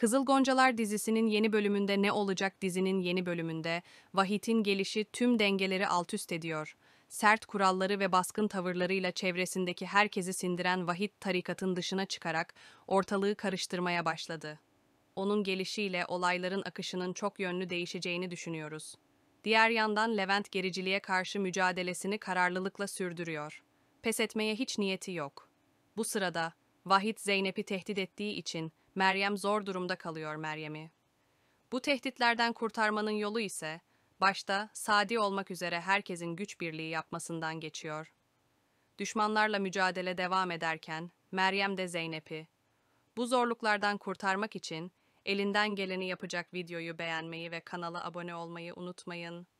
Kızıl Goncalar dizisinin yeni bölümünde ne olacak dizinin yeni bölümünde Vahit'in gelişi tüm dengeleri alt üst ediyor. Sert kuralları ve baskın tavırlarıyla çevresindeki herkesi sindiren Vahit tarikatın dışına çıkarak ortalığı karıştırmaya başladı. Onun gelişiyle olayların akışının çok yönlü değişeceğini düşünüyoruz. Diğer yandan Levent gericiliğe karşı mücadelesini kararlılıkla sürdürüyor. Pes etmeye hiç niyeti yok. Bu sırada Vahit Zeynep'i tehdit ettiği için Meryem zor durumda kalıyor Meryem'i. Bu tehditlerden kurtarmanın yolu ise başta Sadi olmak üzere herkesin güç birliği yapmasından geçiyor. Düşmanlarla mücadele devam ederken Meryem de Zeynep'i. Bu zorluklardan kurtarmak için elinden geleni yapacak videoyu beğenmeyi ve kanala abone olmayı unutmayın.